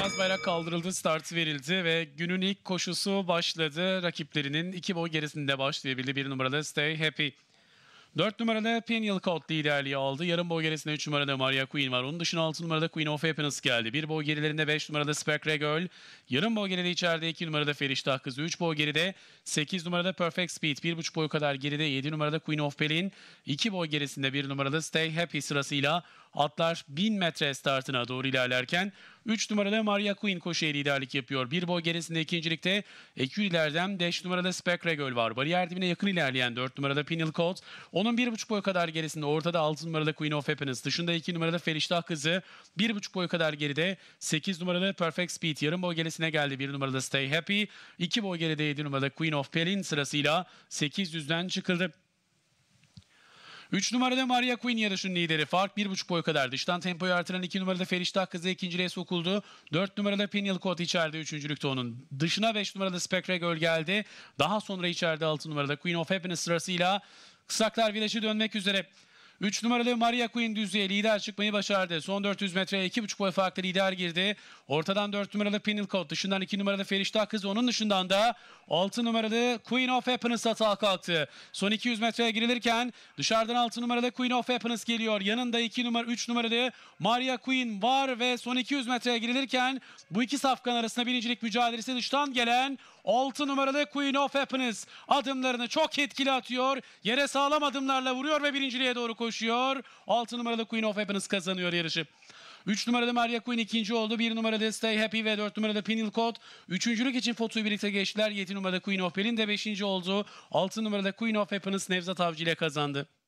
Beyaz bayrak kaldırıldı, start verildi ve günün ilk koşusu başladı. Rakiplerinin iki boy gerisinde başlayabildi. Bir numaralı Stay Happy. Dört numaralı Peniel Coat liderliği aldı. Yarım boy gerisinde üç numarada Maria Queen var. Onun dışında altı numarada Queen of Happiness geldi. Bir boy gerilerinde beş numarada Spectre Girl. Yarım boy geride içeride iki numarada Feriştah Kızı. üç boy geride sekiz numarada Perfect Speed. bir buçuk boy kadar geride yedi numarada Queen of Pelin. iki boy gerisinde bir numaralı Stay Happy sırasıyla atlar bin metre startına doğru ilerlerken 3 numarada Maria Queen koşuya liderlik yapıyor. Bir boy gerisinde ikincilikte Ekülilerden 5 numaralı Specregöl var. Bariyer dibine yakın ilerleyen 4 numarada Pinel Coat. Onun 1,5 boy kadar gerisinde ortada 6 numarada Queen of Happiness. Dışında 2 numarada Feriştah Kızı. 1,5 boy kadar geride 8 numarada Perfect Speed. Yarım boy gerisine geldi 1 numarada Stay Happy. 2 boy geride 7 numarada Queen of Pelin sırasıyla 800'den çıkıldı. 3 numarada Maria Queen yarışın lideri. Fark 1,5 boy kadar. Dıştan tempoyu artıran 2 numarada Feriştah Kızı ikinci ikinciliğe sokuldu. 4 numarada Pinyal Kot içeride 3. onun. Dışına 5 numarada Spectre Göl geldi. Daha sonra içeride 6 numarada Queen of Happiness sırasıyla Kısaklar Village'e dönmek üzere. 3 numaralı Maria Queen düzlüğe lider çıkmayı başardı. Son 400 metreye 2,5 boy farklı lider girdi. Ortadan 4 numaralı Pinelcoat, dışından 2 numaralı Feriştah Kız, onun dışından da 6 numaralı Queen of Happiness atağa kalktı. Son 200 metreye girilirken dışarıdan 6 numaralı Queen of Happiness geliyor. Yanında 2 numara 3 numaralı Maria Queen var ve son 200 metreye girilirken bu iki safkan arasında birincilik mücadelesi dıştan gelen 6 numaralı Queen of Happiness adımlarını çok etkili atıyor. Yere sağlam adımlarla vuruyor ve birinciliğe doğru koşuyor koşuyor. 6 numarada Queen of Happiness kazanıyor yarışı. 3 numarada Maria Queen ikinci oldu. 1 numarada Stay Happy ve 4 numarada Pinil Pinilcot. Üçüncülük için Foto'yu birlikte geçtiler. 7 numarada Queen of Pelin de 5. oldu. 6 numarada Queen of Happiness Nevzat Avcı ile kazandı.